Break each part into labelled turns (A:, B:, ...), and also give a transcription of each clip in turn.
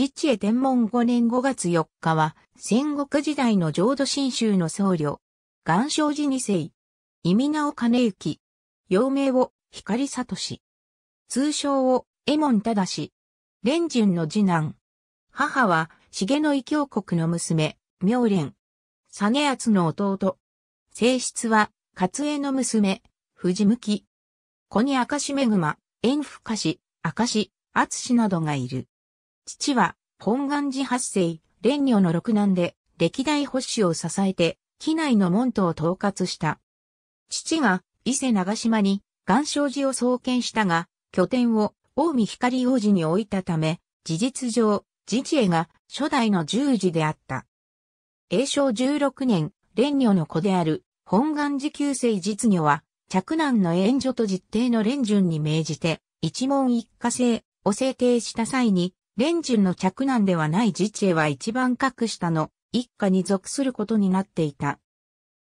A: 実地へ天文5年5月4日は、戦国時代の浄土真宗の僧
B: 侶、岩生寺二世、意味名を金行、陽明を光里氏、通称を江門忠氏、蓮順の次男、母は重野異教国の娘、妙蓮、実厚の弟、性質は、勝江の娘、藤向き、子に明石恵ま、縁深し、明石、厚氏などがいる。父は、本願寺八世、蓮女の六男で、歴代保守を支えて、機内の門徒を統括した。父が、伊勢長島に、岩生寺を創建したが、拠点を、近江光王子に置いたため、事実上、自治へが初代の十字であった。永正十六年、蓮女の子である、本願寺旧世実女は、嫡男の援助と実定の蓮順に命じて、一門一家制を制定した際に、レンジンの嫡男ではないジチへは一番格下の一家に属することになっていた。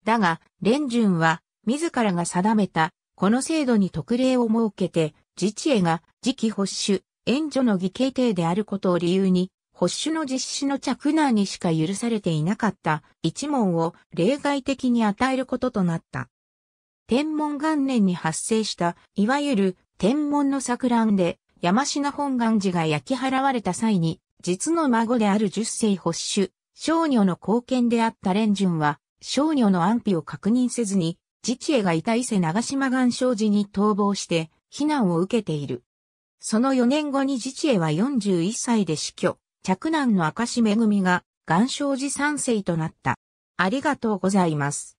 B: だが、レンジュンは自らが定めたこの制度に特例を設けて、自治へが次期保守、援助の義兄弟であることを理由に、保守の実施の着難にしか許されていなかった一門を例外的に与えることとなった。天文元年に発生した、いわゆる天文の錯乱で、山科本願寺が焼き払われた際に、実の孫である十世保守、少女の貢献であった蓮順は、少女の安否を確認せずに、自治恵がいた伊勢長島岩生寺に逃亡して、避難を受けている。その4年後に自治恵は41歳で死去、
A: 着難の明石恵が岩生寺三世となった。ありがとうございます。